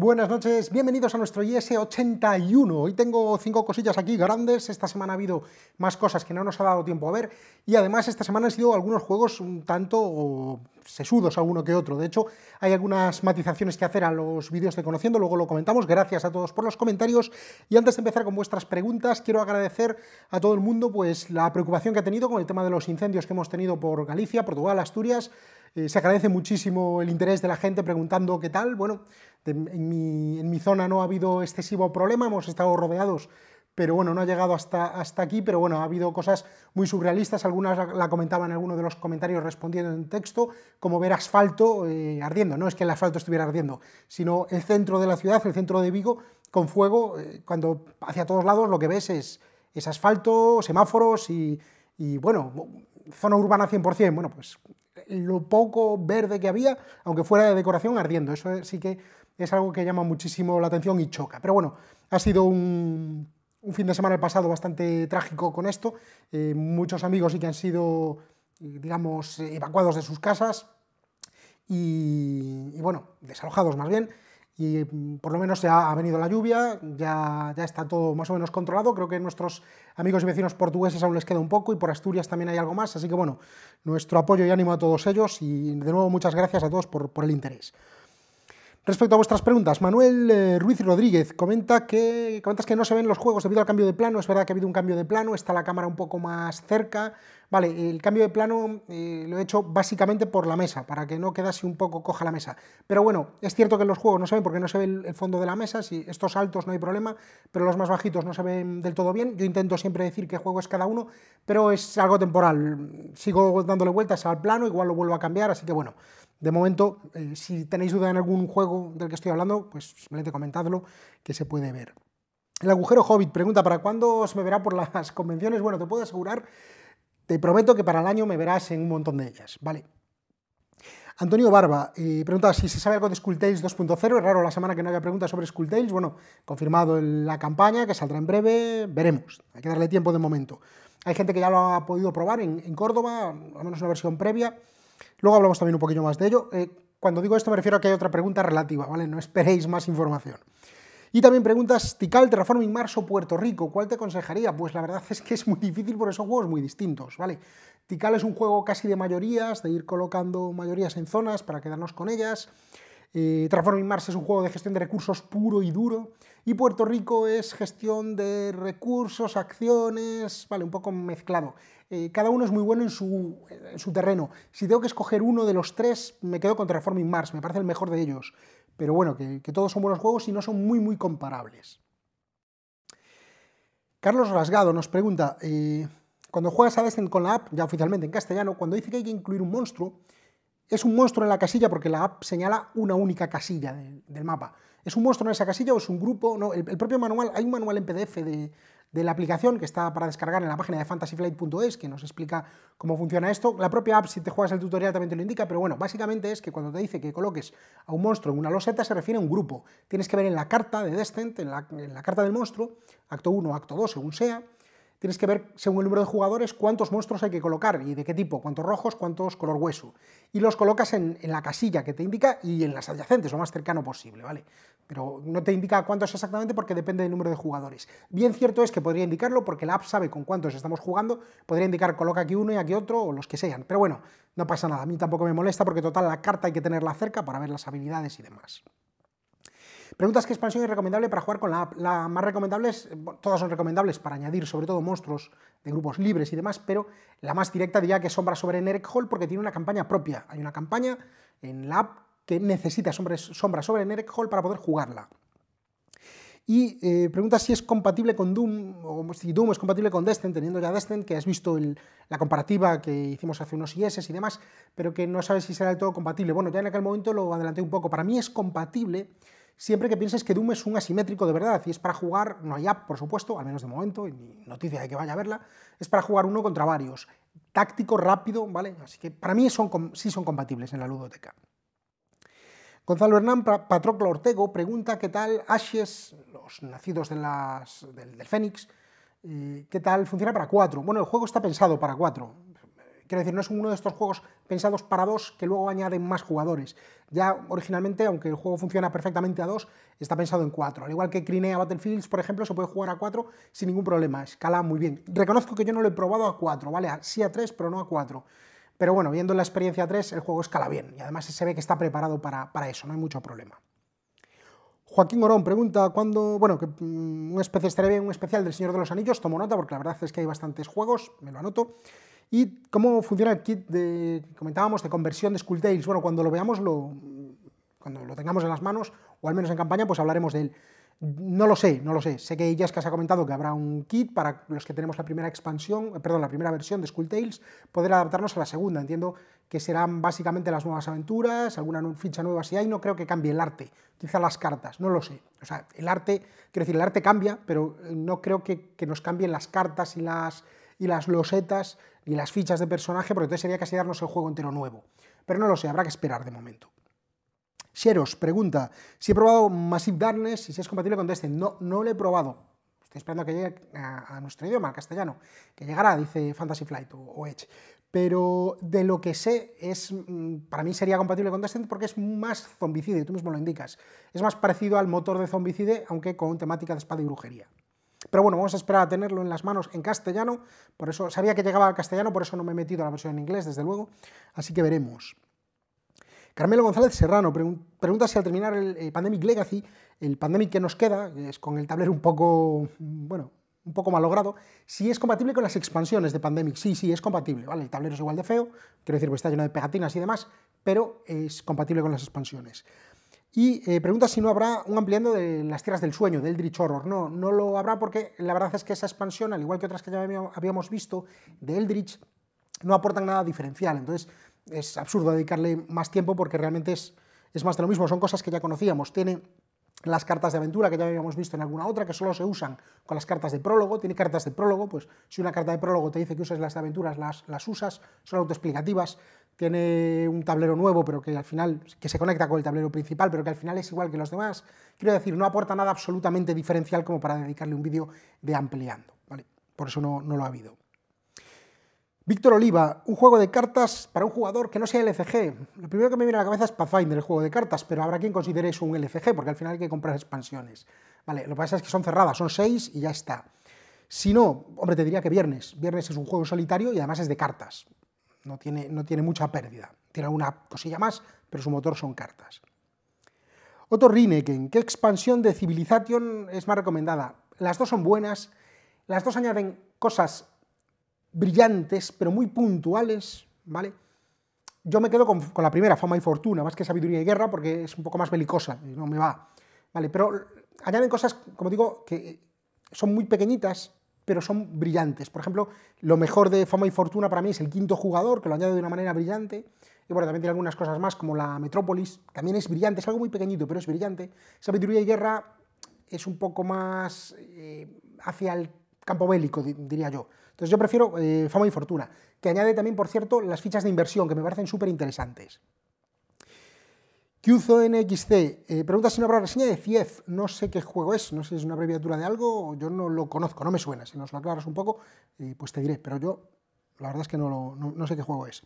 Buenas noches, bienvenidos a nuestro IS81. Hoy tengo cinco cosillas aquí grandes. Esta semana ha habido más cosas que no nos ha dado tiempo a ver. Y además, esta semana han sido algunos juegos un tanto sesudos alguno que otro. De hecho, hay algunas matizaciones que hacer a los vídeos de Conociendo, luego lo comentamos. Gracias a todos por los comentarios. Y antes de empezar con vuestras preguntas, quiero agradecer a todo el mundo pues, la preocupación que ha tenido con el tema de los incendios que hemos tenido por Galicia, Portugal, Asturias. Eh, se agradece muchísimo el interés de la gente preguntando qué tal. Bueno, en, mi, zona no ha habido excesivo problema, hemos estado rodeados, pero bueno, no ha llegado hasta, hasta aquí, pero bueno, ha habido cosas muy surrealistas, algunas la, comentaba comentaban en alguno de los comentarios respondiendo en texto, como ver asfalto eh, ardiendo, no es que el asfalto estuviera ardiendo, sino el centro de la ciudad, el centro de Vigo, con fuego, eh, cuando hacia todos lados lo que ves es, es asfalto, semáforos y, y bueno, zona urbana 100%, bueno, pues lo poco verde que había, aunque fuera de decoración, ardiendo. Eso sí que es algo que llama muchísimo la atención y choca. Pero bueno, ha sido un, fin de semana el pasado bastante trágico con esto. Eh, muchos amigos sí que han sido, eh, digamos, evacuados de sus casas y bueno, desalojados más bien y mm, por lo menos ya ha venido la lluvia, ya, ya está todo más o menos controlado. Creo que nuestros amigos y vecinos portugueses aún les queda un poco y por Asturias también hay algo más. Así que bueno, nuestro apoyo y ánimo a todos ellos y de nuevo muchas gracias a todos por el interés. Respecto a vuestras preguntas, Manuel eh, Ruiz Rodríguez comenta que, que no se ven los juegos debido al cambio de plano. Es verdad que ha habido un cambio de plano, está la cámara un poco más cerca. Vale, el cambio de plano eh, lo he hecho básicamente por la mesa, para que no quedase un poco coja la mesa. Pero bueno, es cierto que los juegos no se ven porque no se ve el, fondo de la mesa, si estos altos no hay problema, pero los más bajitos no se ven del todo bien. Yo intento siempre decir qué juego es cada uno, pero es algo temporal. Sigo dándole vueltas al plano, igual lo vuelvo a cambiar, así que bueno. De momento, eh, si tenéis duda en algún juego del que estoy hablando, pues simplemente comentadlo, que se puede ver. El agujero Hobbit pregunta, ¿para cuándo se me verá por las convenciones? Bueno, te puedo asegurar, te prometo que para el año me verás en un montón de ellas, ¿vale? Antonio Barba eh, pregunta si se sabe algo de Tales 2.0. Es raro la semana que no haya preguntas sobre Tales. Bueno, confirmado en la campaña que saldrá en breve. Veremos. Hay que darle tiempo de momento. Hay gente que ya lo ha podido probar en, en Córdoba, al menos una versión previa. Luego hablamos también un poquito más de ello. Eh, cuando digo esto me refiero a que hay otra pregunta relativa, ¿vale? No esperéis más información. Y también preguntas, Tikal, Terraforming Mars o Puerto Rico, ¿cuál te aconsejaría? Pues la verdad es que es muy difícil porque son juegos muy distintos, ¿vale? Tikal es un juego casi de mayorías, de ir colocando mayorías en zonas para quedarnos con ellas. Eh, Transforming Mars es un juego de gestión de recursos puro y duro. Y Puerto Rico es gestión de recursos, acciones, vale, un poco mezclado. Eh, cada uno es muy bueno en su, terreno. Si tengo que escoger uno de los tres, me quedo con Transforming Mars, me parece el mejor de ellos. Pero bueno, que, todos son buenos juegos y no son muy, muy comparables. Carlos Rasgado nos pregunta, eh, cuando juegas a Destiny con la app, ya oficialmente en castellano, cuando dice que hay que incluir un monstruo, es un monstruo en la casilla porque la app señala una única casilla del mapa. ¿Es un monstruo en esa casilla o es un grupo? No, el, propio manual, hay un manual en PDF de, la aplicación que está para descargar en la página de fantasyflight.es que nos explica cómo funciona esto. La propia app, si te juegas el tutorial, también te lo indica, pero bueno, básicamente es que cuando te dice que coloques a un monstruo en una loseta se refiere a un grupo. Tienes que ver en la carta de Descent, en la, en la carta del monstruo, acto 1 acto 2, según sea, tienes que ver, según el número de jugadores, cuántos monstruos hay que colocar y de qué tipo, cuántos rojos, cuántos color hueso. Y los colocas en, la casilla que te indica y en las adyacentes, lo más cercano posible, ¿vale? Pero no te indica cuántos exactamente porque depende del número de jugadores. Bien cierto es que podría indicarlo porque la app sabe con cuántos estamos jugando, podría indicar coloca aquí uno y aquí otro o los que sean. Pero bueno, no pasa nada, a mí tampoco me molesta porque total la carta hay que tenerla cerca para ver las habilidades y demás. Preguntas qué expansión es recomendable para jugar con la app. La más recomendable es, eh, todas son recomendables para añadir sobre todo monstruos de grupos libres y demás, pero la más directa diría que es Sombra sobre Nerec Hall porque tiene una campaña propia. Hay una campaña en la app que necesita Sombra sobre Nerec Hall para poder jugarla. Y preguntas eh, pregunta si es compatible con Doom, o si Doom es compatible con Destiny, teniendo ya Destiny, que has visto la comparativa que hicimos hace unos IS y demás, pero que no sabes si será del todo compatible. Bueno, ya en aquel momento lo adelanté un poco. Para mí es compatible, siempre que pienses que Doom es un asimétrico de verdad, y es para jugar, no hay app, por supuesto, al menos de momento, y noticia de que vaya a verla, es para jugar uno contra varios, táctico, rápido, ¿vale? Así que para mí son, sí son compatibles en la ludoteca. Gonzalo Hernán Patroclo Ortego pregunta qué tal Ashes, los nacidos de del, Fénix, eh, qué tal funciona para cuatro Bueno, el juego está pensado para cuatro Quiero decir, no es uno de estos juegos pensados para dos que luego añaden más jugadores. Ya originalmente, aunque el juego funciona perfectamente a dos, está pensado en cuatro. Al igual que Crinea Battlefields, por ejemplo, se puede jugar a cuatro sin ningún problema, escala muy bien. Reconozco que yo no lo he probado a cuatro, ¿vale? Sí a tres, pero no a cuatro. Pero bueno, viendo la experiencia 3, el juego escala bien y además se ve que está preparado para eso, no hay mucho problema. Joaquín Orón pregunta cuándo, bueno, que mm, un bien un especial del Señor de los Anillos, tomo nota porque la verdad es que hay bastantes juegos, me lo anoto. Y cómo funciona el kit de, comentábamos, de conversión de Bueno, cuando lo veamos, lo, mm, cuando lo tengamos en las manos, o al menos en campaña, pues hablaremos de él. No lo sé, no lo sé. Sé que Jessica se ha comentado que habrá un kit para los que tenemos la primera expansión, eh, perdón, la primera versión de School Tales, poder adaptarnos a la segunda. Entiendo que serán básicamente las nuevas aventuras, alguna ficha nueva si hay, no creo que cambie el arte, quizá las cartas, no lo sé. O sea, el arte, quiero decir, el arte cambia, pero eh, no creo que, nos cambien las cartas y las, y las losetas y las fichas de personaje, porque entonces sería casi darnos el juego entero nuevo. Pero no lo sé, habrá que esperar de momento. Xeros pregunta si he probado Massive Darkness y si es compatible con Destiny. No, no lo he probado. Estoy esperando que llegue a, nuestro idioma, al castellano, que llegará, dice Fantasy Flight o, Edge. Pero de lo que sé, es, mm, para mí sería compatible con Descent porque es más zombicide, tú mismo lo indicas. Es más parecido al motor de zombicide, aunque con temática de espada y brujería. Pero bueno, vamos a esperar a tenerlo en las manos en castellano. Por eso sabía que llegaba al castellano, por eso no me he metido a la versión en inglés, desde luego. Así que veremos. Carmelo González Serrano pregunta si al terminar el, eh, Pandemic Legacy, el Pandemic que nos queda, es con el tablero un poco, bueno, un poco malogrado, si es compatible con las expansiones de Pandemic. Sí, sí, es compatible, ¿vale? El tablero es igual de feo, quiero decir, pues está lleno de pegatinas y demás, pero es compatible con las expansiones. Y eh, pregunta si no habrá un ampliando de las tierras del sueño, de Eldritch Horror. No, no lo habrá porque la verdad es que esa expansión, al igual que otras que ya habíamos visto de Eldritch, no aportan nada diferencial. Entonces, es absurdo dedicarle más tiempo porque realmente es, es más de lo mismo, son cosas que ya conocíamos. Tiene las cartas de aventura que ya habíamos visto en alguna otra, que solo se usan con las cartas de prólogo, tiene cartas de prólogo, pues si una carta de prólogo te dice que usas las de aventuras, las, las usas, son autoexplicativas, tiene un tablero nuevo, pero que al final, que se conecta con el tablero principal, pero que al final es igual que los demás, quiero decir, no aporta nada absolutamente diferencial como para dedicarle un vídeo de ampliando, ¿vale? Por eso no, no lo ha habido. Víctor Oliva, un juego de cartas para un jugador que no sea LCG. Lo primero que me viene a la cabeza es Pathfinder, el juego de cartas, pero habrá quien considere eso un LCG, porque al final hay que comprar expansiones. Vale, lo que pasa es que son cerradas, son seis y ya está. Si no, hombre, te diría que Viernes. Viernes es un juego solitario y además es de cartas. No tiene, no tiene mucha pérdida. Tiene alguna cosilla más, pero su motor son cartas. Otro Rineken, ¿qué expansión de Civilization es más recomendada? Las dos son buenas, las dos añaden cosas brillantes, pero muy puntuales, ¿vale? Yo me quedo con, la primera, fama y fortuna, más que sabiduría y guerra, porque es un poco más belicosa, no me va. ¿Vale? Pero añaden cosas, como digo, que son muy pequeñitas, pero son brillantes. Por ejemplo, lo mejor de fama y fortuna para mí es el quinto jugador, que lo añade de una manera brillante. Y bueno, también tiene algunas cosas más, como la Metrópolis, también es brillante, es algo muy pequeñito, pero es brillante. Sabiduría y guerra es un poco más eh, hacia el campo bélico, diría yo. Entonces yo prefiero eh, Fama y Fortuna, que añade también, por cierto, las fichas de inversión, que me parecen súper interesantes. QZNXC eh, pregunta si no habrá reseña de CIEF. No sé qué juego es, no sé si es una abreviatura de algo, yo no lo conozco, no me suena. Si nos lo aclaras un poco, eh, pues te diré, pero yo la verdad es que no, sé qué juego es.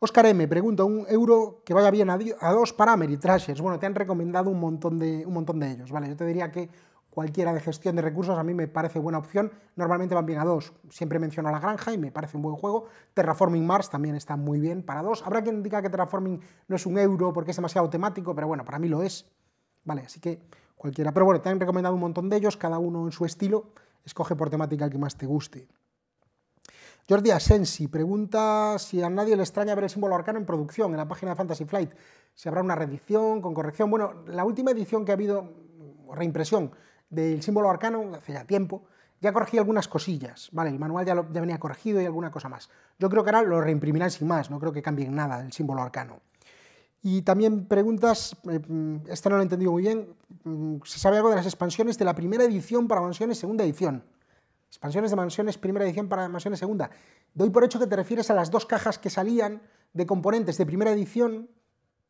Oscar M. pregunta, ¿un euro que vaya bien a, dos para Ameritrashers? Bueno, te han recomendado un montón, de, un montón de ellos, ¿vale? Yo te diría que cualquiera de gestión de recursos a mí me parece buena opción. Normalmente van bien a dos. Siempre menciono la granja y me parece un buen juego. Terraforming Mars también está muy bien para dos. Habrá quien diga que Terraforming no es un euro porque es demasiado temático, pero bueno, para mí lo es. Vale, así que cualquiera. Pero bueno, te han recomendado un montón de ellos, cada uno en su estilo. Escoge por temática el que más te guste. Jordi Asensi pregunta si a nadie le extraña ver el símbolo arcano en producción en la página de Fantasy Flight. Si habrá una reedición con corrección. Bueno, la última edición que ha habido, reimpresión, del símbolo arcano, hace ya tiempo, ya corregí algunas cosillas, ¿vale? El manual ya, lo, venía corregido y alguna cosa más. Yo creo que ahora lo reimprimirán sin más, no creo que cambien nada el símbolo arcano. Y también preguntas, eh, mm, esta no lo he entendido muy bien, mm, ¿se sabe algo de las expansiones de la primera edición para mansiones, segunda edición? Expansiones de mansiones, primera edición para mansiones, segunda. Doy por hecho que te refieres a las dos cajas que salían de componentes de primera edición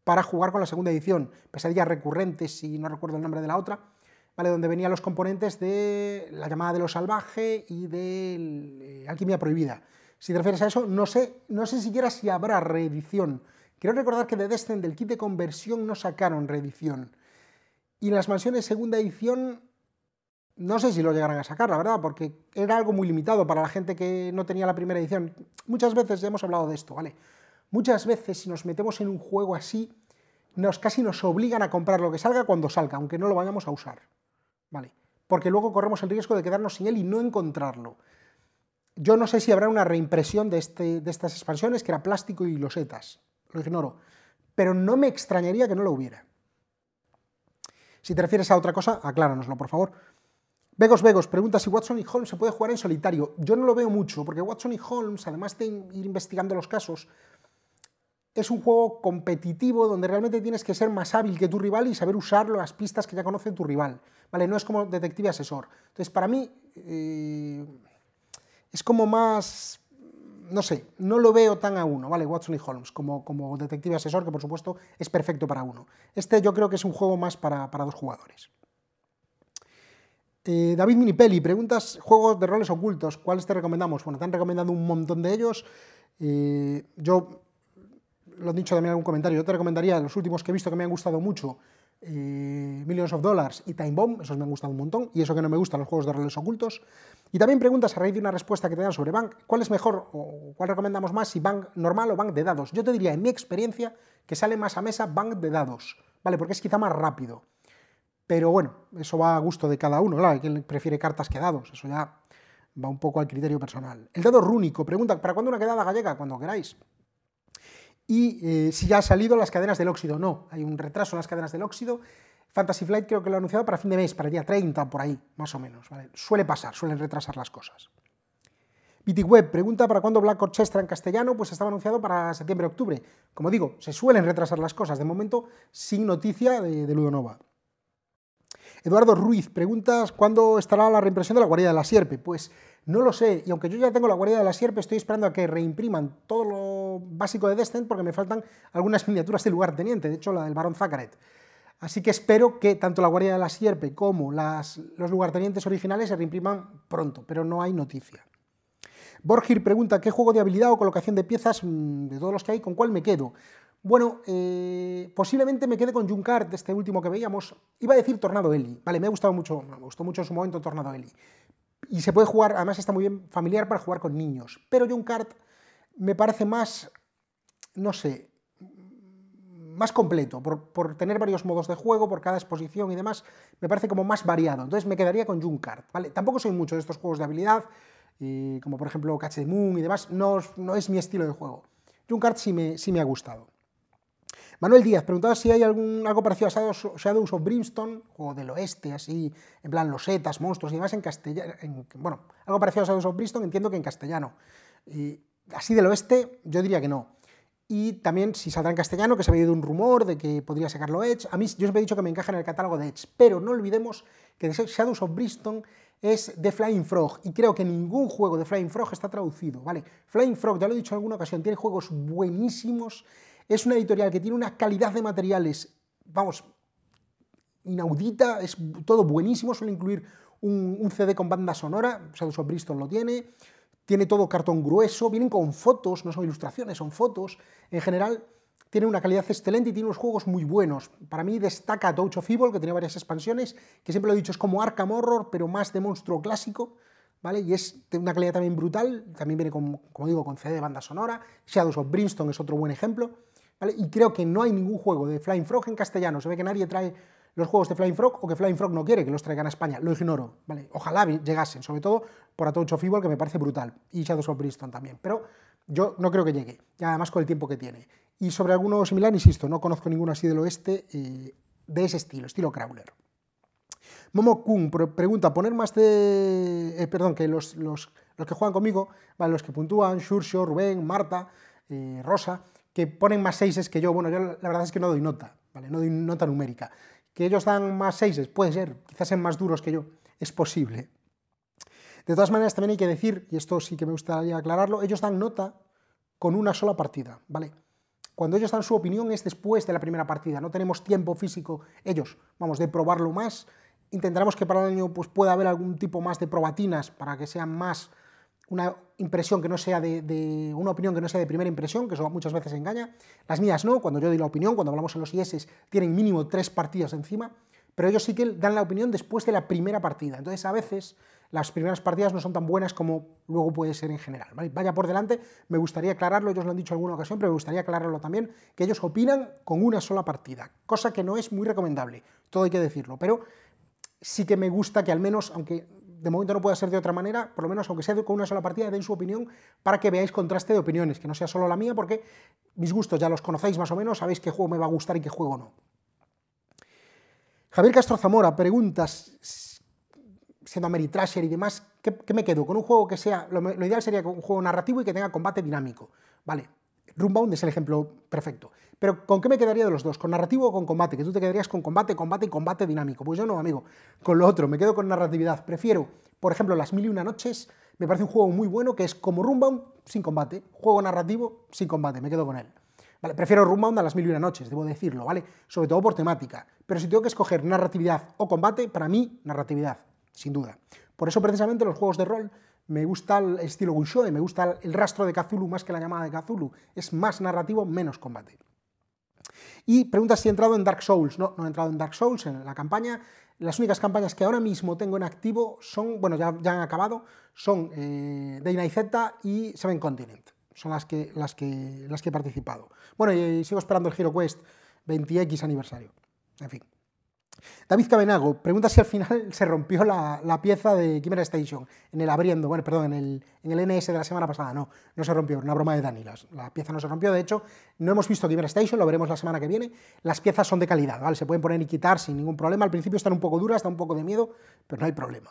para jugar con la segunda edición, pesadillas recurrentes, y no recuerdo el nombre de la otra, donde venían los componentes de La llamada de lo salvaje y de eh, Alquimia Prohibida. Si te refieres a eso, no sé, no sé siquiera si habrá reedición. Quiero recordar que de Descent, del kit de conversión, no sacaron reedición. Y las mansiones segunda edición, no sé si lo llegarán a sacar, la verdad, porque era algo muy limitado para la gente que no tenía la primera edición. Muchas veces ya hemos hablado de esto, ¿vale? Muchas veces si nos metemos en un juego así, nos casi nos obligan a comprar lo que salga cuando salga, aunque no lo vayamos a usar. ¿vale? Porque luego corremos el riesgo de quedarnos sin él y no encontrarlo. Yo no sé si habrá una reimpresión de, este, de estas expansiones, que era plástico y losetas, lo ignoro, pero no me extrañaría que no lo hubiera. Si te refieres a otra cosa, acláranoslo, por favor. Vegos Vegos pregunta si Watson y Holmes se puede jugar en solitario. Yo no lo veo mucho, porque Watson y Holmes, además de ir investigando los casos, es un juego competitivo donde realmente tienes que ser más hábil que tu rival y saber usar las pistas que ya conoce tu rival. ¿vale? No es como detective asesor. Entonces, para mí eh, es como más, no sé, no lo veo tan a uno, ¿vale? Watson y Holmes como, como detective asesor, que por supuesto es perfecto para uno. Este yo creo que es un juego más para, dos jugadores. Eh, David Minipelli, preguntas juegos de roles ocultos, ¿cuáles te recomendamos? Bueno, te han recomendado un montón de ellos. Eh, yo lo han dicho también en algún comentario, yo te recomendaría los últimos que he visto que me han gustado mucho, eh, Millions of Dollars y Time Bomb, esos me han gustado un montón, y eso que no me gustan los juegos de roles ocultos. Y también preguntas a raíz de una respuesta que te dan sobre Bank, ¿cuál es mejor o cuál recomendamos más, si Bank normal o Bank de dados? Yo te diría, en mi experiencia, que sale más a mesa Bank de dados, ¿vale? Porque es quizá más rápido. Pero bueno, eso va a gusto de cada uno, claro, hay quien prefiere cartas que dados, eso ya va un poco al criterio personal. El dado rúnico, pregunta, ¿para cuándo una quedada gallega? Cuando queráis y eh, si ya ha salido las cadenas del óxido. No, hay un retraso en las cadenas del óxido. Fantasy Flight creo que lo ha anunciado para fin de mes, para el día 30 por ahí, más o menos. Suele pasar, suelen retrasar las cosas. Web pregunta para cuándo Black Orchestra en castellano, pues estaba anunciado para septiembre-octubre. Como digo, se suelen retrasar las cosas, de momento sin noticia de, de Ludonova. Eduardo Ruiz, preguntas cuándo estará la reimpresión de la Guardia de la Sierpe. Pues no lo sé, y aunque yo ya tengo la Guardia de la Sierpe, estoy esperando a que reimpriman todo lo básico de Descent porque me faltan algunas miniaturas de lugar teniente, de hecho la del Barón Zacaret. Así que espero que tanto la Guardia de la Sierpe como las, los lugartenientes originales se reimpriman pronto, pero no hay noticia. Borgir pregunta, ¿qué juego de habilidad o colocación de piezas mm, de todos los que hay, con cuál me quedo? Bueno, eh, posiblemente me quede con Junkart, este último que veíamos. Iba a decir Tornado Eli. Vale, me ha gustado mucho, me gustó mucho en su momento Tornado Eli. Y se puede jugar, además está muy bien familiar para jugar con niños. Pero Junkart me parece más, no sé, más completo, por, tener varios modos de juego, por cada exposición y demás, me parece como más variado. Entonces me quedaría con Junkart, ¿vale? Tampoco soy mucho de estos juegos de habilidad, eh, como por ejemplo Catch the Moon y demás, no, no es mi estilo de juego. Junkart sí sí me ha gustado. Manuel Díaz preguntaba si hay algo parecido a Shadows, of Brimstone, o del oeste, así, en plan losetas, monstruos y demás, en castellano. Bueno, algo parecido a Shadows of Brimstone, entiendo que en castellano. Y así del oeste, yo diría que no. Y también si saldrá en castellano, que se había ido un rumor de que podría sacarlo Edge. A mí, yo siempre he dicho que me encaja en el catálogo de Edge, pero no olvidemos que Shadows of Brimstone es de Flying Frog y creo que ningún juego de Flying Frog está traducido, ¿vale? Flying Frog, ya lo he dicho en alguna ocasión, tiene juegos buenísimos es una editorial que tiene una calidad de materiales, vamos, inaudita, es todo buenísimo, suele incluir un, CD con banda sonora, Shadows of Bristol lo tiene, tiene todo cartón grueso, vienen con fotos, no son ilustraciones, son fotos. En general, tiene una calidad excelente y tiene unos juegos muy buenos. Para mí destaca Touch of Evil, que tiene varias expansiones, que siempre lo he dicho, es como Arkham Horror, pero más de monstruo clásico, ¿vale? Y es de una calidad también brutal, también viene, como digo, con CD de banda sonora. Shadows of Brimstone es otro buen ejemplo. Y creo que no hay ningún juego de Flying Frog en castellano. Se ve que nadie trae los juegos de Flying Frog o que Flying Frog no quiere que los traigan a España. Lo ignoro, ¿vale? Ojalá llegasen, sobre todo por Atocho of que me parece brutal, y Shadows of Bristol también. Pero yo no creo que llegue, y además con el tiempo que tiene. Y sobre alguno similar, insisto, no conozco ninguno así del oeste eh, de ese estilo, estilo crawler. Momo Kun pregunta, poner más de... Eh, perdón, que los, que juegan conmigo, los que puntúan, Shurcio, Rubén, Marta, eh, Rosa, que ponen más seises que yo. Bueno, yo la verdad es que no doy nota, ¿vale? No doy nota numérica. Que ellos dan más seises, puede ser, quizás sean más duros que yo, es posible. De todas maneras, también hay que decir, y esto sí que me gustaría aclararlo, ellos dan nota con una sola partida, ¿vale? Cuando ellos dan su opinión es después de la primera partida, no tenemos tiempo físico ellos, vamos, de probarlo más. Intentaremos que para el año pues, pueda haber algún tipo más de probatinas para que sean más una impresión que no sea de, una opinión que no sea de primera impresión, que eso muchas veces engaña. Las mías no, cuando yo doy la opinión, cuando hablamos en los IS, tienen mínimo tres partidas encima, pero ellos sí que dan la opinión después de la primera partida. Entonces, a veces las primeras partidas no son tan buenas como luego puede ser en general. Vaya por delante, me gustaría aclararlo, ellos lo han dicho en alguna ocasión, pero me gustaría aclararlo también, que ellos opinan con una sola partida, cosa que no es muy recomendable, todo hay que decirlo, pero sí que me gusta que al menos, aunque de momento no puede ser de otra manera, por lo menos aunque sea con una sola partida, den su opinión para que veáis contraste de opiniones, que no sea solo la mía, porque mis gustos ya los conocéis más o menos, sabéis qué juego me va a gustar y qué juego no. Javier Castro Zamora preguntas, siendo Ameritrasher y demás, ¿qué, me quedo? Con un juego que sea, lo, lo ideal sería un juego narrativo y que tenga combate dinámico. Vale, Runbound es el ejemplo perfecto. Pero ¿con qué me quedaría de los dos? ¿Con narrativo o con combate? Que tú te quedarías con combate, combate y combate dinámico. Pues yo no, amigo. Con lo otro, me quedo con narratividad. Prefiero, por ejemplo, Las Mil y Una Noches. Me parece un juego muy bueno que es como Runbound sin combate. Juego narrativo sin combate. Me quedo con él. Vale, prefiero Runbound a las mil y una noches, debo decirlo, ¿vale? Sobre todo por temática. Pero si tengo que escoger narratividad o combate, para mí, narratividad, sin duda. Por eso, precisamente, los juegos de rol me gusta el estilo Gushoe, me gusta el rastro de Kazulu más que la llamada de Kazulu. Es más narrativo, menos combate. Y pregunta si he entrado en Dark Souls. No, no he entrado en Dark Souls, en la campaña. Las únicas campañas que ahora mismo tengo en activo son, bueno, ya, han acabado, son eh, Day Z y Seven Continent. Son las que, las, que, las que he participado. Bueno, y, sigo esperando el Hero Quest 20X aniversario. En fin. David Cabenago pregunta si al final se rompió la, pieza de Chimera Station en el abriendo, bueno, perdón, en el, NS de la semana pasada. No, no se rompió, una broma de Dani. La, pieza no se rompió, de hecho, no hemos visto Chimera Station, lo veremos la semana que viene. Las piezas son de calidad, ¿vale? Se pueden poner y quitar sin ningún problema. Al principio están un poco duras, da un poco de miedo, pero no hay problema.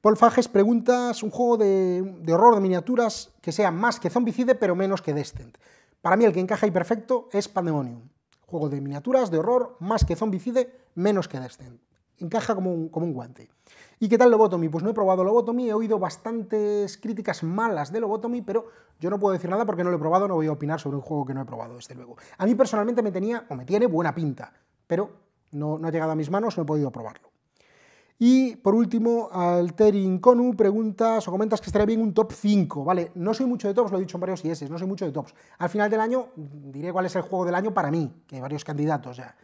Paul Fages pregunta, un juego de, horror de miniaturas que sea más que Zombicide pero menos que Descent? Para mí el que encaja y perfecto es Pandemonium. Juego de miniaturas, de horror, más que zombicide, menos que Descent. Encaja como un, guante. ¿Y qué tal Lobotomy? Pues no he probado Lobotomy, he oído bastantes críticas malas de Lobotomy, pero yo no puedo decir nada porque no lo he probado, no voy a opinar sobre un juego que no he probado, desde luego. A mí personalmente me tenía, o me tiene, buena pinta, pero no, no ha llegado a mis manos, no he podido probarlo. Y por último, Alteri Inconu preguntas o comentas que estaría bien un top 5, ¿vale? No soy mucho de tops, lo he dicho en varios IS, no soy mucho de tops. Al final del año diré cuál es el juego del año para mí, que hay varios candidatos ya.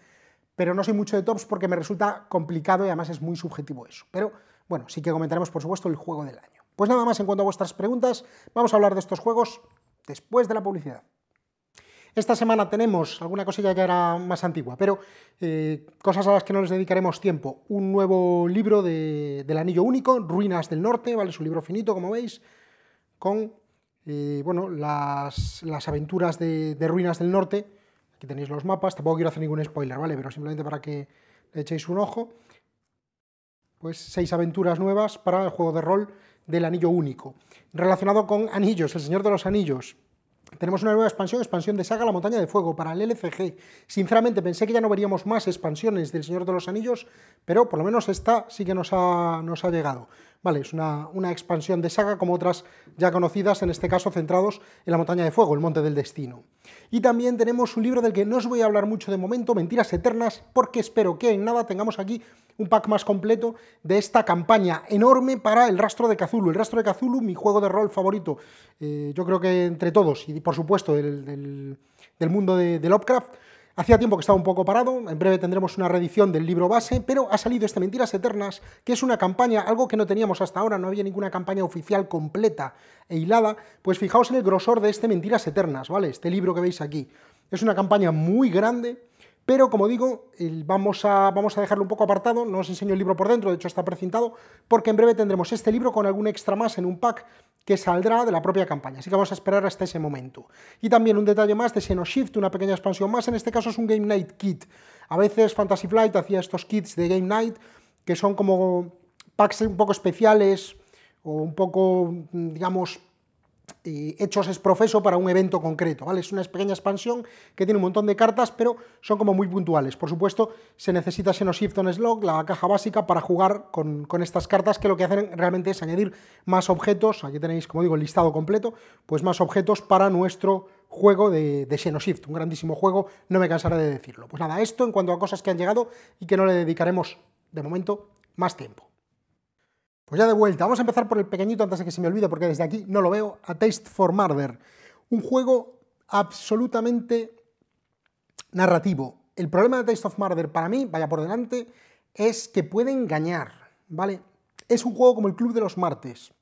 Pero no soy mucho de tops porque me resulta complicado y además es muy subjetivo eso. Pero bueno, sí que comentaremos por supuesto el juego del año. Pues nada más en cuanto a vuestras preguntas, vamos a hablar de estos juegos después de la publicidad. Esta semana tenemos alguna cosilla que era más antigua, pero eh, cosas a las que no les dedicaremos tiempo. Un nuevo libro del Anillo Único, Ruinas del Norte, ¿vale? Es un libro finito, como veis, con eh, bueno, las, aventuras de, Ruinas del Norte. Aquí tenéis los mapas, tampoco quiero hacer ningún spoiler, ¿vale? Pero simplemente para que le echéis un ojo. Pues seis aventuras nuevas para el juego de rol del Anillo Único. Relacionado con anillos, el Señor de los Anillos tenemos una nueva expansión, expansión de Saga La Montaña de Fuego para el LCG. Sinceramente pensé que ya no veríamos más expansiones del Señor de los Anillos, pero por lo menos esta sí que nos ha, nos ha llegado. Vale, es una, expansión de saga como otras ya conocidas, en este caso centrados en la montaña de fuego, el monte del destino. Y también tenemos un libro del que no os voy a hablar mucho de momento, Mentiras Eternas, porque espero que en nada tengamos aquí un pack más completo de esta campaña enorme para el rastro de Cthulhu. El rastro de Cthulhu, mi juego de rol favorito, eh, yo creo que entre todos, y por supuesto del, del, del mundo de, de Lovecraft, Hacía tiempo que estaba un poco parado, en breve tendremos una reedición del libro base, pero ha salido este Mentiras Eternas, que es una campaña, algo que no teníamos hasta ahora, no había ninguna campaña oficial completa e hilada, pues fijaos en el grosor de este Mentiras Eternas, ¿vale? Este libro que veis aquí. Es una campaña muy grande, pero como digo, vamos a, vamos a dejarlo un poco apartado, no os enseño el libro por dentro, de hecho está precintado, porque en breve tendremos este libro con algún extra más en un pack que saldrá de la propia campaña, así que vamos a esperar hasta ese momento. Y también un detalle más de Xenoshift, una pequeña expansión más, en este caso es un Game Night Kit. A veces Fantasy Flight hacía estos kits de Game Night, que son como packs un poco especiales, o un poco, digamos, hechos es profeso para un evento concreto, ¿vale? Es una pequeña expansión que tiene un montón de cartas, pero son como muy puntuales. Por supuesto, se necesita Xenoshift on Slog, la caja básica, para jugar con, estas cartas, que lo que hacen realmente es añadir más objetos, aquí tenéis, como digo, el listado completo, pues más objetos para nuestro juego de, de Xenoshift, un grandísimo juego, no me cansaré de decirlo. Pues nada, esto en cuanto a cosas que han llegado y que no le dedicaremos, de momento, más tiempo. Pues ya de vuelta, vamos a empezar por el pequeñito antes de que se me olvide, porque desde aquí no lo veo, A Taste for Murder. Un juego absolutamente narrativo. El problema de Taste of Murder para mí, vaya por delante, es que puede engañar, ¿vale? Es un juego como el Club de los Martes,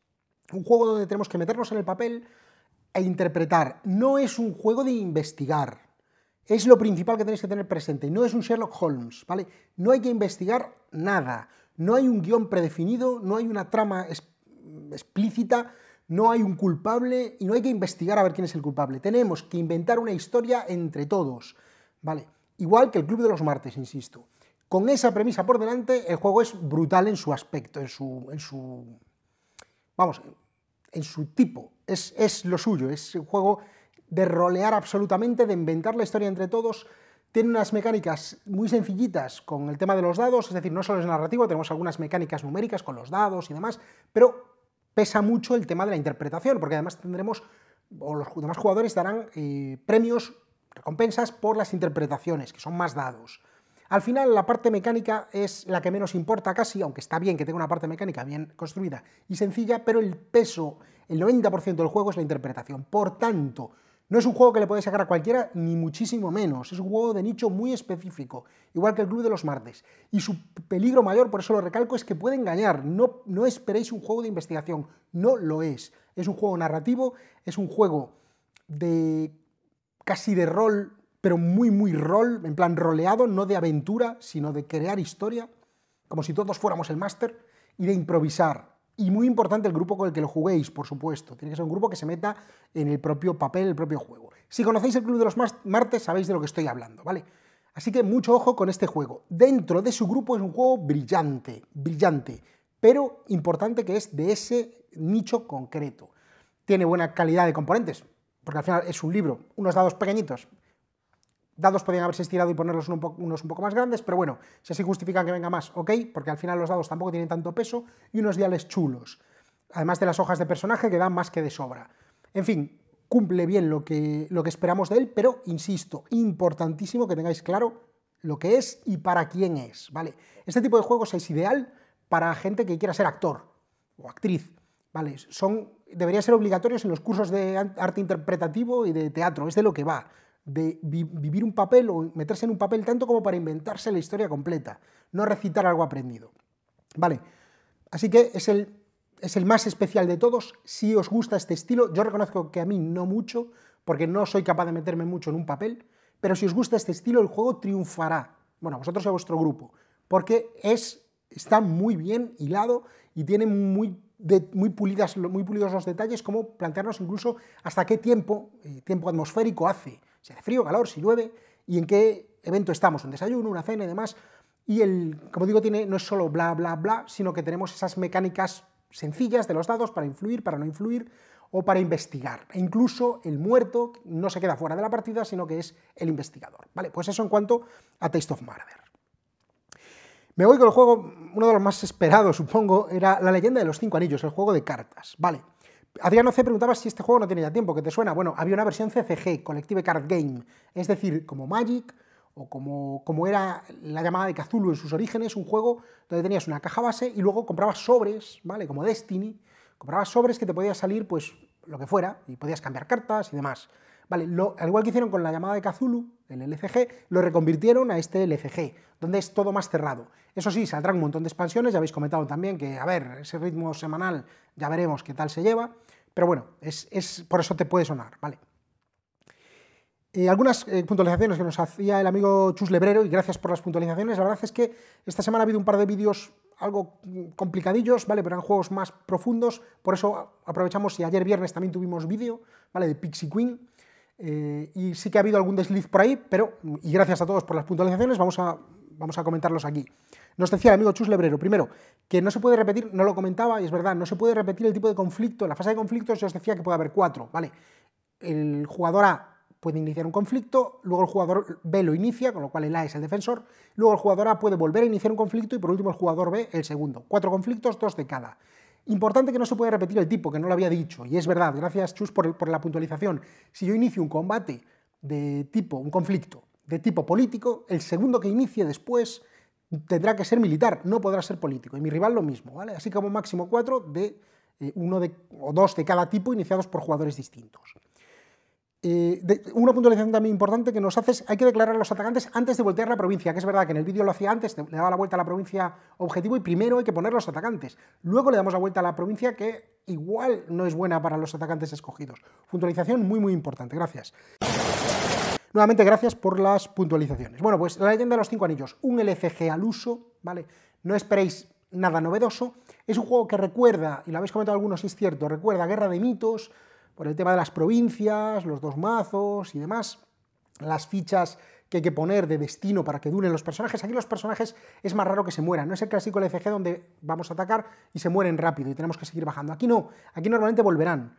un juego donde tenemos que meternos en el papel e interpretar. No es un juego de investigar, es lo principal que tenéis que tener presente. No es un Sherlock Holmes, ¿vale? No hay que investigar nada. No hay un guión predefinido, no hay una trama explícita, no hay un culpable y no hay que investigar a ver quién es el culpable. Tenemos que inventar una historia entre todos, ¿vale? Igual que el Club de los Martes, insisto. Con esa premisa por delante, el juego es brutal en su aspecto, en su... En su vamos, en su tipo. Es, es lo suyo, es un juego de rolear absolutamente, de inventar la historia entre todos, tiene unas mecánicas muy sencillitas con el tema de los dados, es decir, no solo es narrativo, tenemos algunas mecánicas numéricas con los dados y demás, pero pesa mucho el tema de la interpretación, porque además tendremos, o los demás jugadores darán eh, premios, recompensas por las interpretaciones, que son más dados. Al final, la parte mecánica es la que menos importa casi, aunque está bien que tenga una parte mecánica bien construida y sencilla, pero el peso, el 90% del juego es la interpretación. Por tanto, no es un juego que le podéis sacar a cualquiera, ni muchísimo menos. Es un juego de nicho muy específico, igual que el Club de los Martes. Y su peligro mayor, por eso lo recalco, es que puede engañar. No, no esperéis un juego de investigación, no lo es. Es un juego narrativo, es un juego de casi de rol, pero muy, muy rol, en plan roleado, no de aventura, sino de crear historia, como si todos fuéramos el máster, y de improvisar. Y muy importante el grupo con el que lo juguéis, por supuesto. Tiene que ser un grupo que se meta en el propio papel, el propio juego. Si conocéis el Club de los Martes, sabéis de lo que estoy hablando, ¿vale? Así que mucho ojo con este juego. Dentro de su grupo es un juego brillante, brillante, pero importante que es de ese nicho concreto. Tiene buena calidad de componentes, porque al final es un libro, unos dados pequeñitos, Dados podían haberse estirado y ponerlos unos un poco más grandes, pero bueno, si así justifican que venga más, ok, porque al final los dados tampoco tienen tanto peso y unos diales chulos. Además de las hojas de personaje que dan más que de sobra. En fin, cumple bien lo que, lo que esperamos de él, pero insisto, importantísimo que tengáis claro lo que es y para quién es, ¿vale? Este tipo de juegos es ideal para gente que quiera ser actor o actriz, ¿vale? Son, debería ser obligatorios en los cursos de arte interpretativo y de teatro, es de lo que va de vivir un papel o meterse en un papel tanto como para inventarse la historia completa, no recitar algo aprendido. Vale, así que es el, más especial de todos. Si os gusta este estilo, yo reconozco que a mí no mucho, porque no soy capaz de meterme mucho en un papel, pero si os gusta este estilo, el juego triunfará. Bueno, vosotros y a vuestro grupo, porque es, está muy bien hilado y tiene muy muy, pulidos los detalles, como plantearnos incluso hasta qué tiempo, eh, tiempo atmosférico hace, si hace frío, calor, si llueve, y en qué evento estamos, un desayuno, una cena y demás. Y el, como digo, tiene, no es solo bla, bla, bla, sino que tenemos esas mecánicas sencillas de los dados para influir, para no influir o para investigar. E incluso el muerto no se queda fuera de la partida, sino que es el investigador. Vale, pues eso en cuanto a Taste of Murder. Me voy con el juego, uno de los más esperados, supongo, era La leyenda de los cinco anillos, el juego de cartas. Vale, Adriano C. preguntaba si este juego no tiene ya tiempo, que te suena. Bueno, había una versión CCG, Collective Card Game, es decir, como Magic o como, como era la llamada de Cthulhu en sus orígenes, un juego donde tenías una caja base y luego comprabas sobres, ¿vale? Como Destiny, comprabas sobres que te podías salir, pues, lo que fuera, y podías cambiar cartas y demás al igual que hicieron con la llamada de Kazulu, el LCG, lo reconvirtieron a este LCG, donde es todo más cerrado. Eso sí, saldrán un montón de expansiones, ya habéis comentado también que, a ver, ese ritmo semanal ya veremos qué tal se lleva, pero bueno, es, por eso te puede sonar, ¿vale? Eh, algunas eh, puntualizaciones que nos hacía el amigo Chus Lebrero, y gracias por las puntualizaciones, la verdad es que esta semana ha habido un par de vídeos algo complicadillos, ¿vale? Pero eran juegos más profundos, por eso aprovechamos y ayer viernes también tuvimos vídeo, ¿vale? De Pixie Queen, eh, y sí que ha habido algún desliz por ahí, pero, y gracias a todos por las puntualizaciones, vamos a, comentarlos aquí. Nos decía el amigo Chus Lebrero, primero, que no se puede repetir, no lo comentaba, y es verdad, no se puede repetir el tipo de conflicto. la fase de conflictos yo os decía que puede haber cuatro, ¿vale? El jugador A puede iniciar un conflicto, luego el jugador B lo inicia, con lo cual el A es el defensor, luego el jugador A puede volver a iniciar un conflicto y por último el jugador B el segundo. Cuatro conflictos, dos de cada. Importante que no se puede repetir el tipo, que no lo había dicho, y es verdad, gracias Chus por, la puntualización. Si yo inicio un combate de tipo, un conflicto de tipo político, el segundo que inicie después tendrá que ser militar, no podrá ser político. Y mi rival lo mismo, ¿vale? Así como máximo cuatro de eh, uno de, o dos de cada tipo iniciados por jugadores distintos. Eh, una puntualización también importante que nos haces, hay que declarar a los atacantes antes de voltear la provincia, que es verdad que en el vídeo lo hacía antes, le daba la vuelta a la provincia objetivo y primero hay que poner los atacantes. Luego le damos la vuelta a la provincia que igual no es buena para los atacantes escogidos. Puntualización muy muy importante, gracias. Nuevamente gracias por las puntualizaciones. Bueno, pues la leyenda de los cinco anillos, un LCG al uso, ¿vale? No esperéis nada novedoso. Es un juego que recuerda, y lo habéis comentado algunos, es cierto, recuerda Guerra de Mitos, por el tema de las provincias, los dos mazos y demás, las fichas que hay que poner de destino para que duren los personajes. Aquí los personajes es más raro que se mueran, no es el clásico LFG donde vamos a atacar y se mueren rápido y tenemos que seguir bajando. Aquí no, aquí normalmente volverán,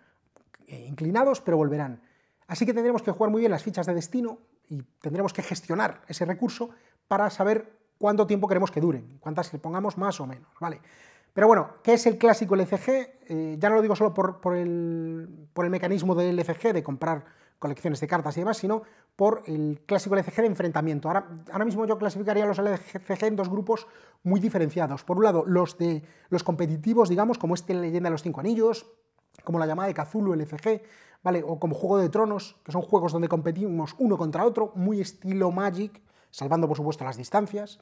eh, inclinados, pero volverán. Así que tendremos que jugar muy bien las fichas de destino y tendremos que gestionar ese recurso para saber cuánto tiempo queremos que duren, cuántas le pongamos más o menos, ¿vale? Pero bueno, ¿qué es el clásico LCG? Eh, ya no lo digo solo por, el, mecanismo del LCG de comprar colecciones de cartas y demás, sino por el clásico LCG de enfrentamiento. Ahora, ahora mismo yo clasificaría los LCG en dos grupos muy diferenciados. Por un lado, los de los competitivos, digamos, como este Leyenda de los Cinco Anillos, como la llamada de Cazulo LCG, ¿vale? O como Juego de Tronos, que son juegos donde competimos uno contra otro, muy estilo Magic, salvando por supuesto las distancias.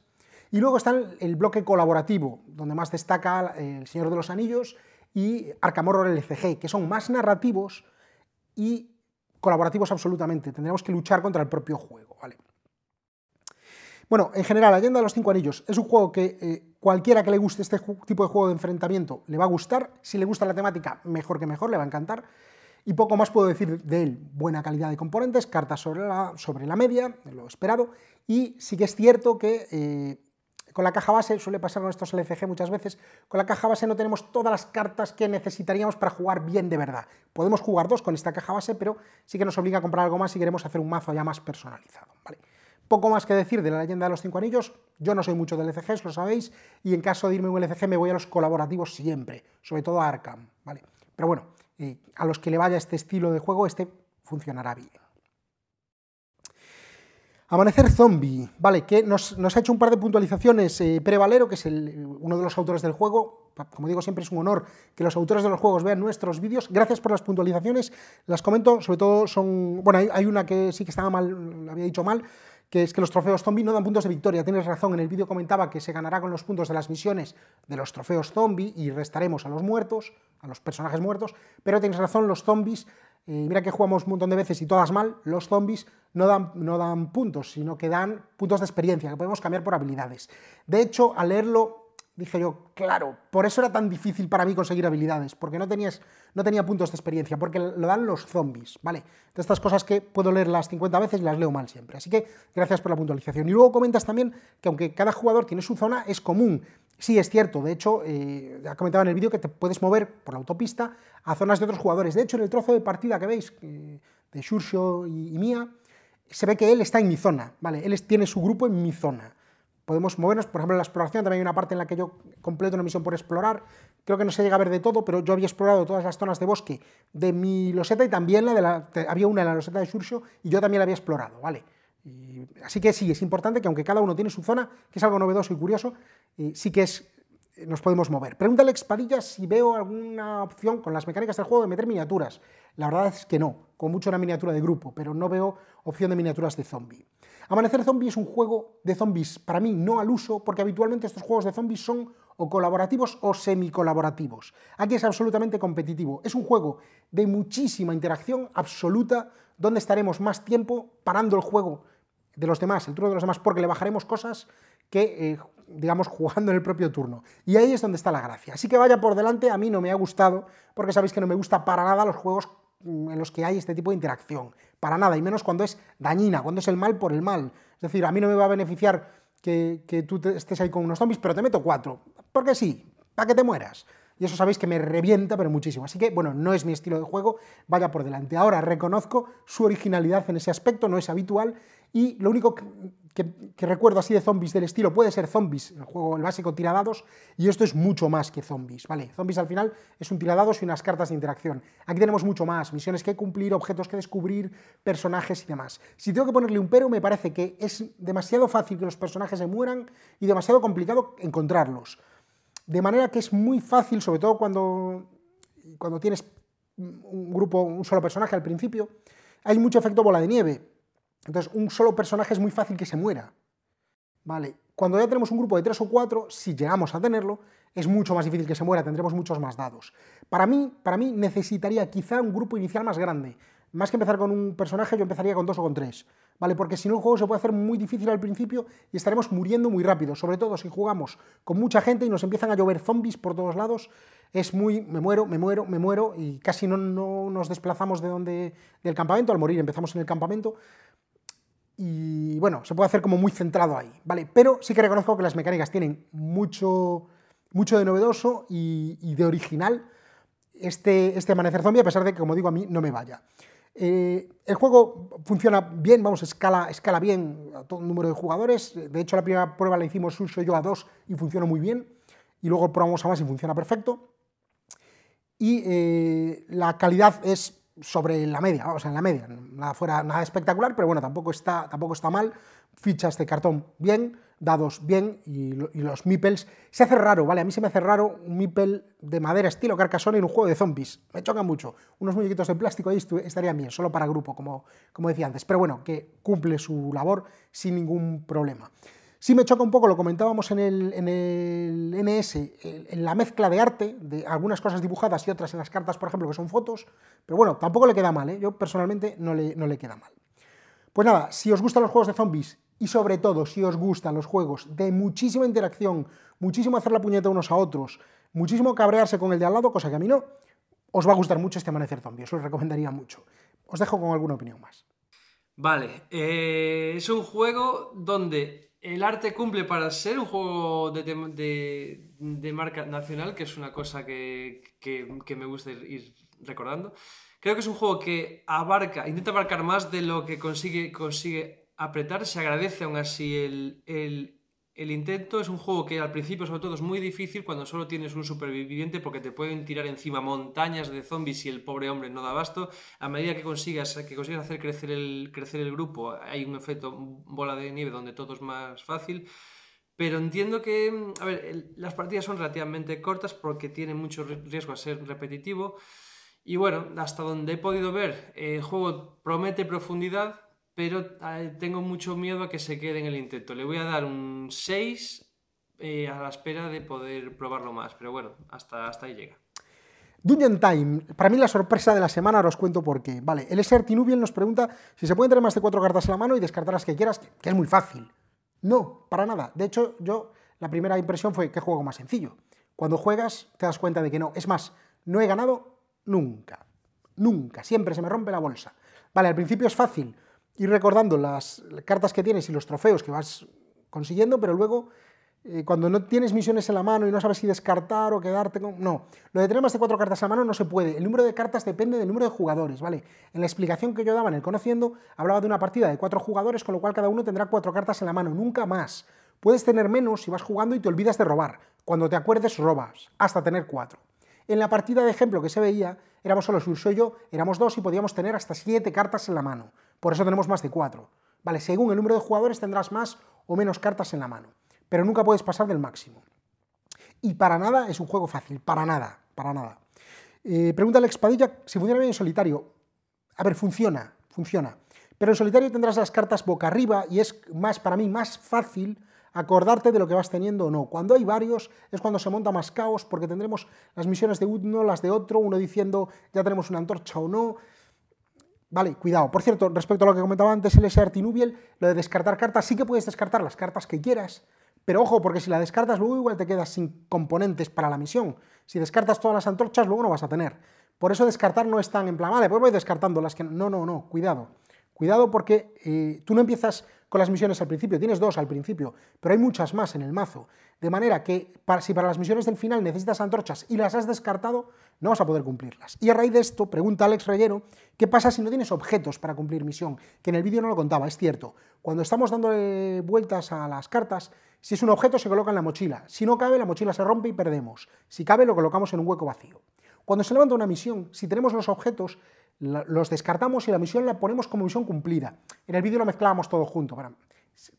Y luego está el bloque colaborativo, donde más destaca El Señor de los Anillos y Arcamorro Horror LCG, que son más narrativos y colaborativos absolutamente. Tendremos que luchar contra el propio juego, ¿vale? Bueno, en general, Allende de los Cinco Anillos es un juego que eh, cualquiera que le guste este tipo de juego de enfrentamiento le va a gustar. Si le gusta la temática, mejor que mejor, le va a encantar. Y poco más puedo decir de él. Buena calidad de componentes, cartas sobre la, sobre la media, lo esperado. Y sí que es cierto que eh, con la caja base, suele pasar con estos LCG muchas veces, con la caja base no tenemos todas las cartas que necesitaríamos para jugar bien de verdad. Podemos jugar dos con esta caja base, pero sí que nos obliga a comprar algo más si queremos hacer un mazo ya más personalizado. ¿vale? Poco más que decir de la leyenda de los cinco anillos, yo no soy mucho de LCGs, lo sabéis, y en caso de irme un LCG me voy a los colaborativos siempre, sobre todo a Arkham, ¿vale? Pero bueno, eh, a los que le vaya este estilo de juego, este funcionará bien. Amanecer Zombie, vale, que nos, ha hecho un par de puntualizaciones. Eh, Prevalero, que es el, uno de los autores del juego, como digo, siempre es un honor que los autores de los juegos vean nuestros vídeos. Gracias por las puntualizaciones, las comento, sobre todo son. Bueno, hay, una que sí que estaba mal, la había dicho mal, que es que los trofeos zombie no dan puntos de victoria. Tienes razón, en el vídeo comentaba que se ganará con los puntos de las misiones de los trofeos zombie y restaremos a los muertos, a los personajes muertos, pero tienes razón, los zombies, eh, mira que jugamos un montón de veces y todas mal, los zombies no dan, no dan puntos, sino que dan puntos de experiencia, que podemos cambiar por habilidades. De hecho, al leerlo dije yo, claro, por eso era tan difícil para mí conseguir habilidades, porque no, tenías, no tenía puntos de experiencia, porque lo dan los zombies, ¿vale? De estas cosas que puedo leerlas 50 veces y las leo mal siempre. Así que gracias por la puntualización. Y luego comentas también que aunque cada jugador tiene su zona, es común. Sí, es cierto, de hecho, eh, ha comentado en el vídeo que te puedes mover por la autopista a zonas de otros jugadores. De hecho, en el trozo de partida que veis, eh, de Shurshio y, y mía, se ve que él está en mi zona, ¿vale? Él tiene su grupo en mi zona. Podemos movernos, por ejemplo, en la exploración también hay una parte en la que yo completo una misión por explorar. Creo que no se llega a ver de todo, pero yo había explorado todas las zonas de bosque de mi loseta y también la de la, había una en la loseta de surcio y yo también la había explorado, ¿vale? así que sí, es importante que aunque cada uno tiene su zona, que es algo novedoso y curioso, eh, sí que es eh, nos podemos mover. Pregúntale a Expadilla si veo alguna opción con las mecánicas del juego de meter miniaturas. La verdad es que no, con mucho una miniatura de grupo, pero no veo opción de miniaturas de zombie. Amanecer Zombie es un juego de zombies, para mí no al uso, porque habitualmente estos juegos de zombies son o colaborativos o semicolaborativos. Aquí es absolutamente competitivo. Es un juego de muchísima interacción absoluta, donde estaremos más tiempo parando el juego de los demás, el turno de los demás, porque le bajaremos cosas que, eh, digamos, jugando en el propio turno. Y ahí es donde está la gracia. Así que vaya por delante, a mí no me ha gustado, porque sabéis que no me gusta para nada los juegos Mm, en los que hay este tipo de interacción. Para nada, y menos cuando es dañina, cuando es el mal por el mal. Es decir, a mí no me va a beneficiar que, tú estés ahí con unos zombies, pero te meto cuatro. Porque sí, para que te mueras. Y eso sabéis que me revienta, pero muchísimo. Así que, bueno, no es mi estilo de juego, vaya por delante. Ahora reconozco su originalidad en ese aspecto, no es habitual, y lo único que que, recuerdo así de zombies del estilo, puede ser zombies, el juego el básico tiradados, y esto es mucho más que zombies, ¿vale? Zombies al final es un tiradados y unas cartas de interacción. Aquí tenemos mucho más, misiones que cumplir, objetos que descubrir, personajes y demás. Si tengo que ponerle un pero, me parece que es demasiado fácil que los personajes se mueran y demasiado complicado encontrarlos. De manera que es muy fácil, sobre todo cuando, cuando tienes un grupo, un solo personaje al principio, hay mucho efecto bola de nieve entonces, un solo personaje es muy fácil que se muera. ¿Vale? Cuando ya tenemos un grupo de tres o cuatro, si llegamos a tenerlo, es mucho más difícil que se muera, tendremos muchos más dados. Para mí, para mí necesitaría quizá un grupo inicial más grande. Más que empezar con un personaje, yo empezaría con dos o con tres. ¿Vale? Porque si no, el juego se puede hacer muy difícil al principio y estaremos muriendo muy rápido. Sobre todo si jugamos con mucha gente y nos empiezan a llover zombies por todos lados, es muy me muero, me muero, me muero y casi no, no nos desplazamos de donde, del campamento. Al morir empezamos en el campamento. Y bueno, se puede hacer como muy centrado ahí, ¿vale? Pero sí que reconozco que las mecánicas tienen mucho, mucho de novedoso y, de original este, este amanecer zombie, a pesar de que, como digo, a mí no me vaya. Eh, el juego funciona bien, vamos, escala, escala bien a todo el número de jugadores. De hecho, la primera prueba la hicimos un yo a dos y funcionó muy bien. Y luego probamos a más y funciona perfecto. Y eh, la calidad es sobre la media, o sea, en la media, nada fuera nada espectacular, pero bueno, tampoco está, tampoco está mal, fichas de este cartón bien, dados bien, y, los meeples, se hace raro, ¿vale? A mí se me hace raro un meeple de madera estilo Carcassonne en un juego de zombies, me chocan mucho, unos muñequitos de plástico ahí estarían bien, solo para grupo, como, como decía antes, pero bueno, que cumple su labor sin ningún problema. Sí me choca un poco, lo comentábamos en el, en el NS, en la mezcla de arte, de algunas cosas dibujadas y otras en las cartas, por ejemplo, que son fotos, pero bueno, tampoco le queda mal, ¿eh? yo personalmente no le, no le queda mal. Pues nada, si os gustan los juegos de zombies y sobre todo si os gustan los juegos de muchísima interacción, muchísimo hacer la puñeta unos a otros, muchísimo cabrearse con el de al lado, cosa que a mí no, os va a gustar mucho este Amanecer Zombie, os lo recomendaría mucho. Os dejo con alguna opinión más. Vale, eh, es un juego donde el arte cumple para ser un juego de, marca nacional, que es una cosa que, me gusta ir recordando. Creo que es un juego que abarca, intenta abarcar más de lo que consigue, apretar. Se agradece aún así el, el intento es un juego que al principio sobre todo es muy difícil cuando solo tienes un superviviente porque te pueden tirar encima montañas de zombies y el pobre hombre no da abasto. A medida que consigas, que consigas hacer crecer el, crecer el grupo hay un efecto bola de nieve donde todo es más fácil. Pero entiendo que, mm, a ver, las partidas son relativamente cortas porque tienen mucho riesgo a ser repetitivo. Y bueno, hasta donde he podido ver, el juego promete profundidad, pero eh, tengo mucho miedo a que se quede en el intento. Le voy a dar un 6 eh, a la espera de poder probarlo más, pero bueno, hasta, ahí llega. Dungeon Time, para mí la sorpresa de la semana, os cuento por qué. Vale, el SR nos pregunta si se pueden tener más de cuatro cartas en la mano y descartar las que quieras, que, que es muy fácil. No, para nada. De hecho, yo la primera impresión fue que juego más sencillo. Cuando juegas te das cuenta de que no. Es más, no he ganado nunca. Nunca. Siempre se me rompe la bolsa. Vale, al principio es fácil ir recordando las cartas que tienes y los trofeos que vas consiguiendo, pero luego eh, cuando no tienes misiones en la mano y no sabes si descartar o quedarte con... No, lo de tener más de cuatro cartas a mano no se puede. El número de cartas depende del número de jugadores, ¿vale? En la explicación que yo daba en el Conociendo, hablaba de una partida de cuatro jugadores, con lo cual cada uno tendrá cuatro cartas en la mano, nunca más. Puedes tener menos si vas jugando y te olvidas de robar. Cuando te acuerdes, robas, hasta tener cuatro. En la partida de ejemplo que se veía, éramos solo Surso y yo, éramos dos y podíamos tener hasta siete cartas en la mano. Por eso tenemos más de cuatro. Vale, según el número de jugadores tendrás más o menos cartas en la mano, pero nunca puedes pasar del máximo. Y para nada es un juego fácil, para nada, para nada. Eh, pregunta la Padilla si funciona bien en solitario. A ver, funciona, funciona. Pero en solitario tendrás las cartas boca arriba y es más, para mí, más fácil acordarte de lo que vas teniendo o no. Cuando hay varios es cuando se monta más caos porque tendremos las misiones de uno, las de otro, uno diciendo ya tenemos una antorcha o no. Vale, cuidado. Por cierto, respecto a lo que comentaba antes, el SRT Tinubiel, lo de descartar cartas, sí que puedes descartar las cartas que quieras, pero ojo, porque si la descartas luego igual te quedas sin componentes para la misión. Si descartas todas las antorchas, luego no vas a tener. Por eso descartar no es tan en plan, vale, pues voy descartando las que... No, no, no, cuidado. Cuidado porque eh, tú no empiezas con las misiones al principio. Tienes dos al principio, pero hay muchas más en el mazo. De manera que si para las misiones del final necesitas antorchas y las has descartado, no vas a poder cumplirlas. Y a raíz de esto, pregunta Alex Relleno, ¿qué pasa si no tienes objetos para cumplir misión? Que en el vídeo no lo contaba, es cierto. Cuando estamos dando vueltas a las cartas, si es un objeto se coloca en la mochila. Si no cabe, la mochila se rompe y perdemos. Si cabe, lo colocamos en un hueco vacío. Cuando se levanta una misión, si tenemos los objetos, los descartamos y la misión la ponemos como misión cumplida. En el vídeo lo mezclábamos todo junto,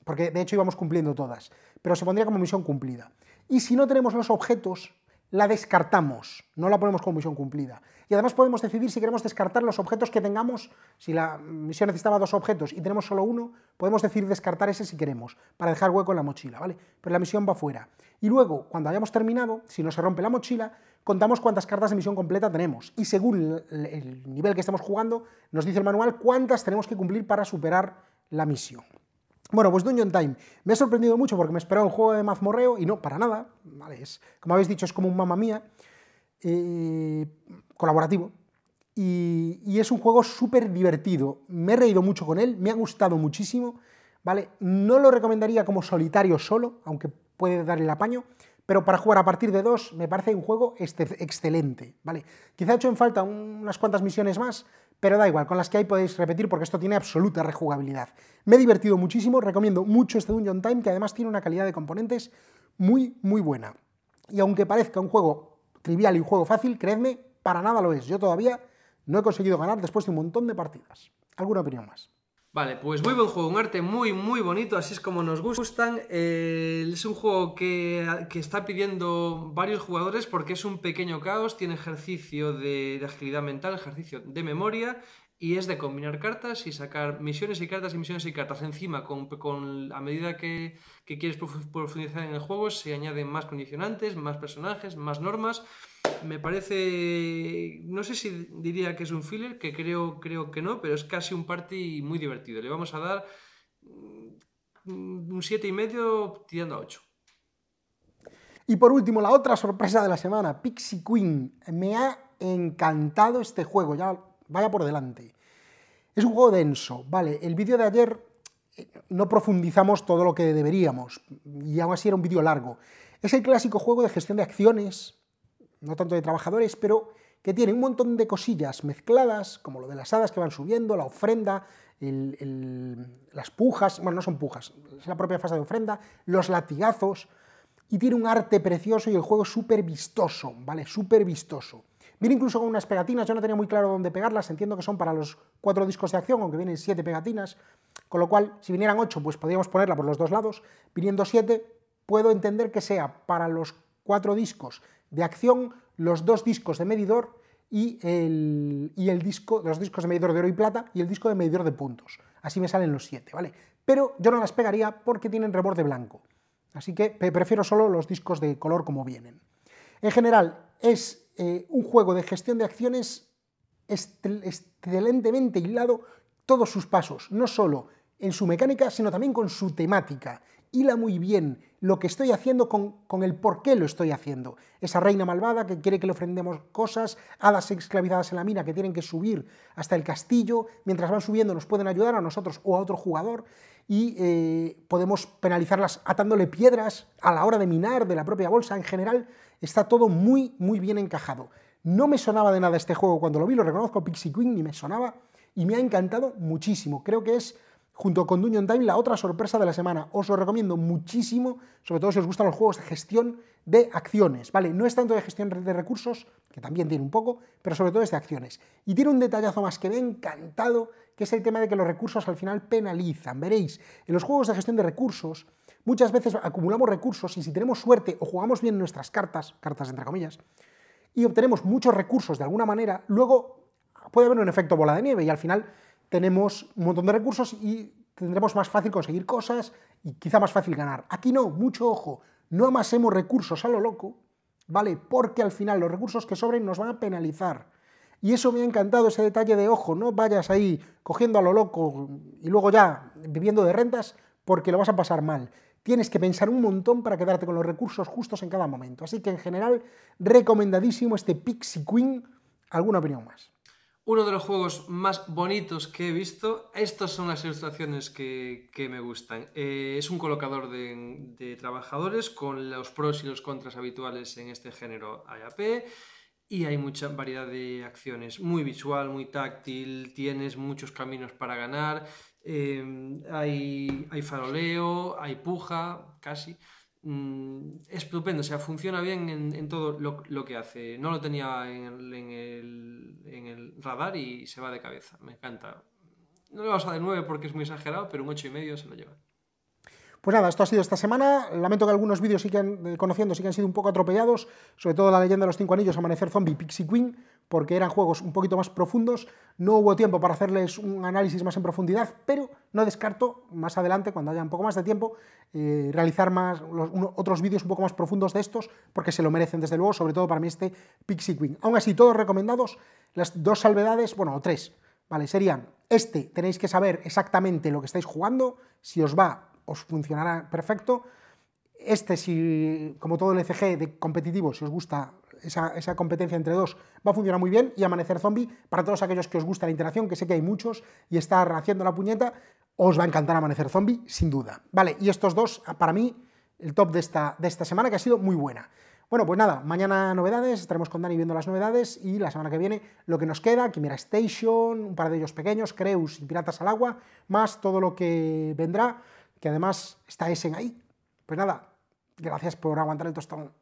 porque de hecho íbamos cumpliendo todas, pero se pondría como misión cumplida. Y si no tenemos los objetos, la descartamos, no la ponemos como misión cumplida. Y además podemos decidir si queremos descartar los objetos que tengamos, si la misión necesitaba dos objetos y tenemos solo uno, podemos decir descartar ese si queremos, para dejar hueco en la mochila, ¿vale? Pero la misión va fuera. Y luego, cuando hayamos terminado, si no se rompe la mochila, contamos cuántas cartas de misión completa tenemos. Y según el nivel que estamos jugando, nos dice el manual cuántas tenemos que cumplir para superar la misión. Bueno, pues Dungeon Time. Me ha sorprendido mucho porque me esperaba un juego de mazmorreo y no, para nada. como habéis dicho, es como un mamá mía eh, colaborativo. Y, es un juego súper divertido. Me he reído mucho con él, me ha gustado muchísimo. ¿vale? No lo recomendaría como solitario solo, aunque puede dar el apaño, pero para jugar a partir de dos me parece un juego excelente. ¿vale? Quizá ha hecho en falta unas cuantas misiones más, pero da igual, con las que hay podéis repetir porque esto tiene absoluta rejugabilidad. Me he divertido muchísimo, recomiendo mucho este Dungeon Time, que además tiene una calidad de componentes muy, muy buena. Y aunque parezca un juego trivial y un juego fácil, creedme, para nada lo es. Yo todavía no he conseguido ganar después de un montón de partidas. ¿Alguna opinión más? Vale, pues muy buen juego, un arte muy, muy bonito, así es como nos gustan. Eh, es un juego que, está pidiendo varios jugadores porque es un pequeño caos, tiene ejercicio de agilidad mental, ejercicio de memoria y es de combinar cartas y sacar misiones y cartas y misiones y cartas. Encima, con, con a medida que, quieres profundizar en el juego, se añaden más condicionantes, más personajes, más normas. Me parece, no sé si diría que es un filler, que creo, creo que no, pero es casi un party muy divertido. Le vamos a dar mm, un 7,5 tirando a 8. Y por último, la otra sorpresa de la semana, Pixie Queen. Me ha encantado este juego. Ya vaya por delante. Es un juego denso, vale, el vídeo de ayer eh, no profundizamos todo lo que deberíamos, y aún así era un vídeo largo. Es el clásico juego de gestión de acciones, no tanto de trabajadores, pero que tiene un montón de cosillas mezcladas, como lo de las hadas que van subiendo, la ofrenda, las pujas, bueno, no son pujas, es la propia fase de ofrenda, los latigazos, y tiene un arte precioso y el juego súper vistoso, ¿vale? Súper vistoso. Viene incluso con unas pegatinas, yo no tenía muy claro dónde pegarlas, entiendo que son para los cuatro discos de acción, aunque vienen siete pegatinas, con lo cual, si vinieran ocho, pues podríamos ponerla por los dos lados. Viniendo siete, puedo entender que sea para los cuatro discos de acción, los dos discos de medidor y el, y el disco, los discos de medidor de oro y plata y el disco de medidor de puntos. Así me salen los siete, ¿vale? Pero yo no las pegaría porque tienen reborde blanco. Así que prefiero solo los discos de color como vienen. En general, es eh, un juego de gestión de acciones excelentemente hilado todos sus pasos, no solo en su mecánica, sino también con su temática. Hila muy bien lo que estoy haciendo con, con, el por qué lo estoy haciendo. Esa reina malvada que quiere que le ofrendemos cosas, hadas esclavizadas en la mina que tienen que subir hasta el castillo, mientras van subiendo nos pueden ayudar a nosotros o a otro jugador y eh, podemos penalizarlas atándole piedras a la hora de minar de la propia bolsa. En general, está todo muy, muy bien encajado. No me sonaba de nada este juego cuando lo vi, lo reconozco, Pixie Queen, ni me sonaba, y me ha encantado muchísimo. Creo que es junto con Dungeon Time, la otra sorpresa de la semana. Os lo recomiendo muchísimo, sobre todo si os gustan los juegos de gestión de acciones, ¿vale? No es tanto de gestión de recursos, que también tiene un poco, pero sobre todo es de acciones. Y tiene un detallazo más que me ha encantado, que es el tema de que los recursos al final penalizan. Veréis, en los juegos de gestión de recursos, muchas veces acumulamos recursos y si tenemos suerte o jugamos bien nuestras cartas, cartas entre comillas, y obtenemos muchos recursos de alguna manera, luego puede haber un efecto bola de nieve y al final tenemos un montón de recursos y tendremos más fácil conseguir cosas y quizá más fácil ganar. Aquí no, mucho ojo, no amasemos recursos a lo loco, ¿vale? Porque al final los recursos que sobren nos van a penalizar. Y eso me ha encantado, ese detalle de ojo, no vayas ahí cogiendo a lo loco y luego ya viviendo de rentas porque lo vas a pasar mal. Tienes que pensar un montón para quedarte con los recursos justos en cada momento. Así que en general, recomendadísimo este Pixie Queen. ¿Alguna opinión más? uno de los juegos más bonitos que he visto. Estas son las ilustraciones que, me gustan. Eh, es un colocador de, trabajadores con los pros y los contras habituales en este género AAP. Y hay mucha variedad de acciones, muy visual, muy táctil, tienes muchos caminos para ganar, em, hay, faroleo, hay puja, casi mm, estupendo, o sea, funciona bien en, todo lo, que hace. No lo tenía en el, radar y se va de cabeza. Me encanta. No le vas a dar 9 porque es muy exagerado, pero un medio se lo lleva. Pues nada, esto ha sido esta semana. Lamento que algunos vídeos sigan que eh, conociendo sí que han sido un poco atropellados, sobre todo la leyenda de los cinco anillos, Amanecer Zombie, Pixie Queen, porque eran juegos un poquito más profundos. No hubo tiempo para hacerles un análisis más en profundidad, pero no descarto más adelante, cuando haya un poco más de tiempo, eh, realizar más, otros vídeos un poco más profundos de estos, porque se lo merecen desde luego, sobre todo para mí este Pixie Queen. Aún así, todos recomendados, las dos salvedades, bueno, o tres, ¿vale? Serían, este tenéis que saber exactamente lo que estáis jugando, si os va, os funcionará perfecto. Este, si, como todo el ECG de competitivo, si os gusta, esa, competencia entre dos va a funcionar muy bien y Amanecer Zombie, para todos aquellos que os gusta la interacción, que sé que hay muchos y está haciendo la puñeta, os va a encantar Amanecer Zombie, sin duda. Vale, y estos dos, para mí, el top de esta, de esta semana, que ha sido muy buena. Bueno, pues nada, mañana novedades, estaremos con Dani viendo las novedades y la semana que viene lo que nos queda, Quimera Station, un par de ellos pequeños, Creus y Piratas al Agua, más todo lo que vendrá, que además está Essen ahí. Pues nada, gracias por aguantar el tostón.